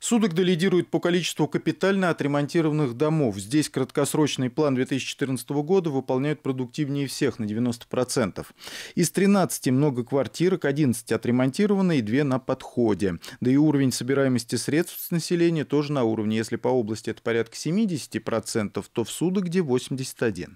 Судогда лидирует по количеству капитально отремонтированных домов. Здесь краткосрочный план 2014 года выполняют продуктивнее всех на 90%. Из 13 многоквартирок 11 отремонтированы и 2 на подходе. Да и уровень собираемости средств с населения тоже на уровне. Если по области это порядка 70%, то в Судогде 81%.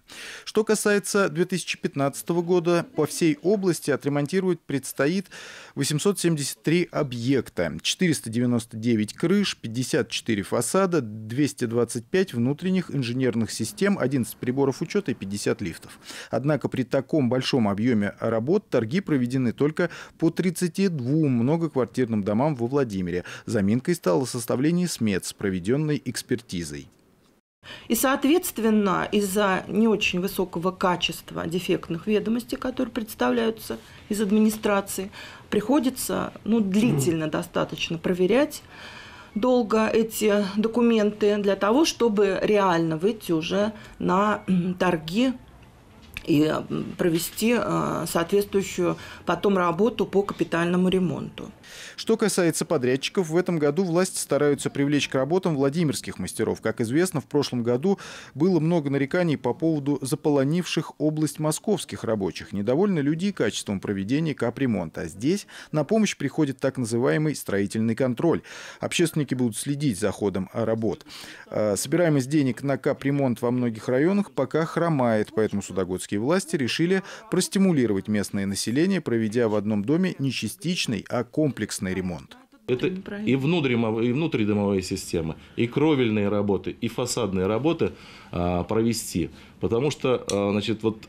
Что касается 2015 года, по всей области отремонтировать предстоит 873 объекта, 499 крышек, крыш, 54 фасада, 225 внутренних инженерных систем, 11 приборов учета и 50 лифтов. Однако при таком большом объеме работ торги проведены только по 32 многоквартирным домам во Владимире. Заминкой стало составление смет с проведенной экспертизой. И, соответственно, из-за не очень высокого качества дефектных ведомостей, которые представляются из администрации, приходится ну, длительно достаточно проверять долго эти документы для того, чтобы реально выйти уже на торги и э, провести э, соответствующую потом работу по капитальному ремонту. Что касается подрядчиков, в этом году власти стараются привлечь к работам владимирских мастеров. Как известно, в прошлом году было много нареканий по поводу заполонивших область московских рабочих. Недовольны люди качеством проведения капремонта. А здесь на помощь приходит так называемый строительный контроль. Общественники будут следить за ходом работ. Э, собираемость денег на капремонт во многих районах пока хромает, поэтому Судогодский Московские власти решили простимулировать местное население, проведя в одном доме не частичный, а комплексный ремонт. Это и, внутридомовая, и система, и кровельные работы, и фасадные работы а, провести. Потому что а, значит, вот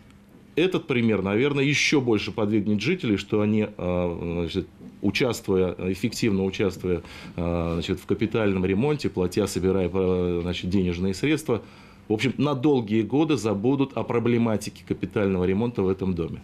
этот пример, наверное, еще больше подвигнет жителей, что они, а, значит, участвуя, эффективно участвуя значит, в капитальном ремонте, платя, собирая значит, денежные средства, в общем, на долгие годы забудут о проблематике капитального ремонта в этом доме.